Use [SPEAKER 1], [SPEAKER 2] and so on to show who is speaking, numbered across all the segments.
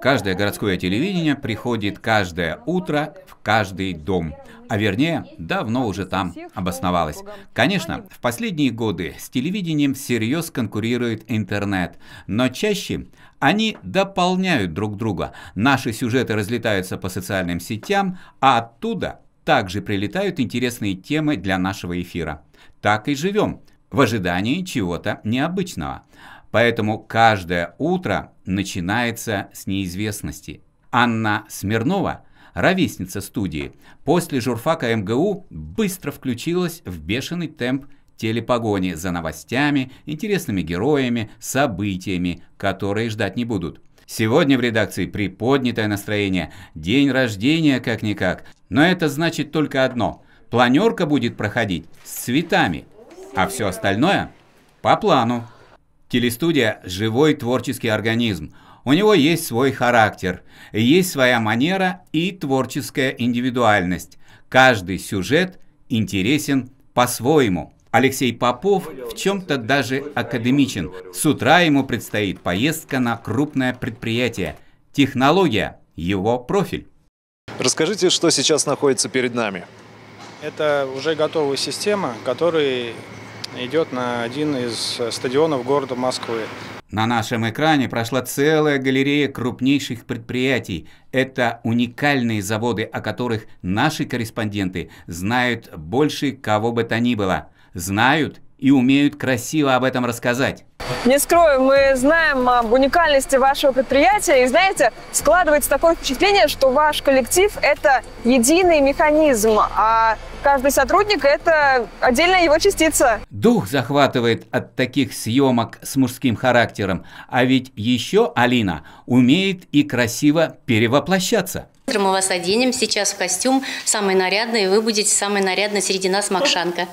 [SPEAKER 1] Каждое городское телевидение приходит каждое утро в каждый дом, а вернее, давно уже там обосновалось. Конечно, в последние годы с телевидением всерьез конкурирует интернет, но чаще они дополняют друг друга. Наши сюжеты разлетаются по социальным сетям, а оттуда также прилетают интересные темы для нашего эфира. Так и живем, в ожидании чего-то необычного. Поэтому каждое утро начинается с неизвестности. Анна Смирнова, ровесница студии, после журфака МГУ быстро включилась в бешеный темп телепогони за новостями, интересными героями, событиями, которые ждать не будут. Сегодня в редакции приподнятое настроение, день рождения как-никак, но это значит только одно – планерка будет проходить с цветами, а все остальное – по плану. Телестудия – живой творческий организм. У него есть свой характер, есть своя манера и творческая индивидуальность. Каждый сюжет интересен по-своему. Алексей Попов в чем-то даже академичен. С утра ему предстоит поездка на крупное предприятие. Технология – его профиль. Расскажите, что сейчас находится перед нами. Это уже готовая система, которой идет на один из э, стадионов города Москвы. На нашем экране прошла целая галерея крупнейших предприятий. Это уникальные заводы, о которых наши корреспонденты знают больше кого бы то ни было. Знают и умеют красиво об этом рассказать. Не скрою, мы знаем об уникальности вашего предприятия. И знаете, складывается такое впечатление, что ваш коллектив – это единый механизм, а Каждый сотрудник – это отдельная его частица. Дух захватывает от таких съемок с мужским характером. А ведь еще Алина умеет и красиво перевоплощаться. Мы вас оденем сейчас в костюм самый нарядный, и вы будете самый нарядной среди нас Макшанка.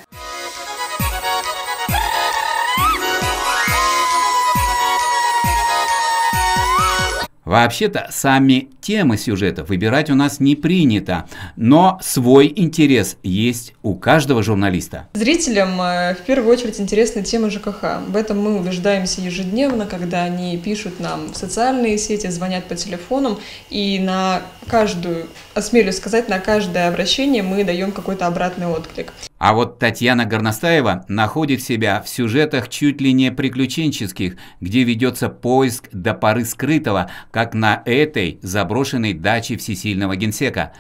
[SPEAKER 1] Вообще-то сами темы сюжета выбирать у нас не принято, но свой интерес есть у каждого журналиста. Зрителям э, в первую очередь интересны темы ЖКХ. В этом мы убеждаемся ежедневно, когда они пишут нам в социальные сети, звонят по телефонам, и на каждую, осмелюсь сказать, на каждое обращение мы даем какой-то обратный отклик. А вот Татьяна Горностаева находит себя в сюжетах чуть ли не приключенческих, где ведется поиск до поры скрытого, как на этой заброшенной даче всесильного генсека.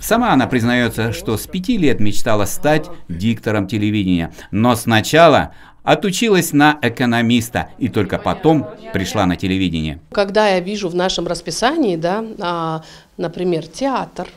[SPEAKER 1] Сама она признается, что с пяти лет мечтала стать диктором телевидения, но сначала отучилась на экономиста и только потом пришла на телевидение. Когда я вижу в нашем расписании, да, а, например, театр,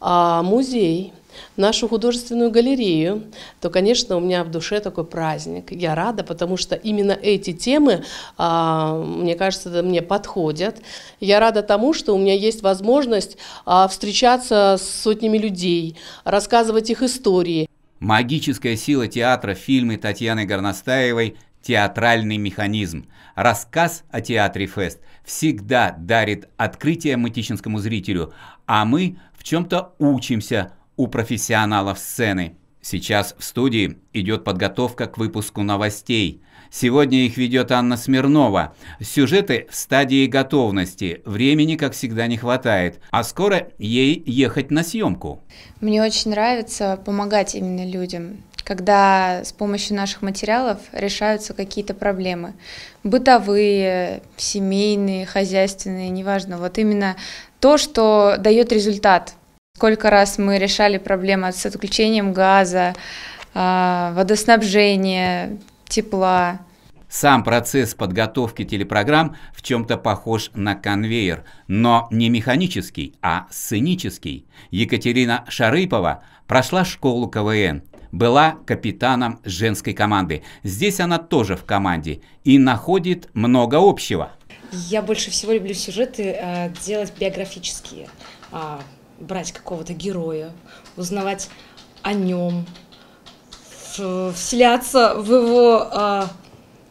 [SPEAKER 1] а, музей – нашу художественную галерею, то, конечно, у меня в душе такой праздник. Я рада, потому что именно эти темы, а, мне кажется, мне подходят. Я рада тому, что у меня есть возможность а, встречаться с сотнями людей, рассказывать их истории. Магическая сила театра в фильме Татьяны Горностаевой «Театральный механизм». Рассказ о театре «Фест» всегда дарит открытие матичинскому зрителю, а мы в чем-то учимся – у профессионалов сцены. Сейчас в студии идет подготовка к выпуску новостей. Сегодня их ведет Анна Смирнова. Сюжеты в стадии готовности. Времени, как всегда, не хватает. А скоро ей ехать на съемку. Мне очень нравится помогать именно людям когда с помощью наших материалов решаются какие-то проблемы. Бытовые, семейные, хозяйственные, неважно. Вот именно то, что дает результат – Сколько раз мы решали проблемы с отключением газа, а, водоснабжения, тепла. Сам процесс подготовки телепрограмм в чем-то похож на конвейер, но не механический, а сценический. Екатерина Шарыпова прошла школу КВН, была капитаном женской команды. Здесь она тоже в команде и находит много общего. Я больше всего люблю сюжеты э, делать биографические а, брать какого-то героя, узнавать о нем, вселяться в его, а,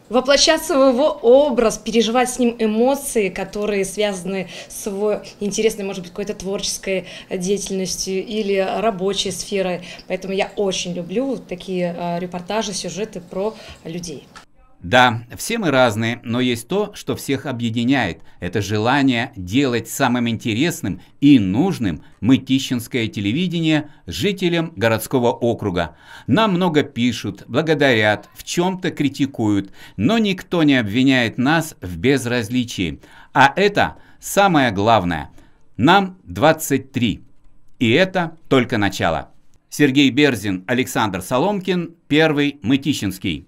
[SPEAKER 1] воплощаться в его образ, переживать с ним эмоции, которые связаны с его интересной, может быть, какой-то творческой деятельностью или рабочей сферой. Поэтому я очень люблю такие а, репортажи, сюжеты про людей. Да, все мы разные, но есть то, что всех объединяет. Это желание делать самым интересным и нужным мытищинское телевидение жителям городского округа. Нам много пишут, благодарят, в чем-то критикуют, но никто не обвиняет нас в безразличии. А это самое главное. Нам 23. И это только начало. Сергей Берзин, Александр Соломкин, Первый Мытищинский.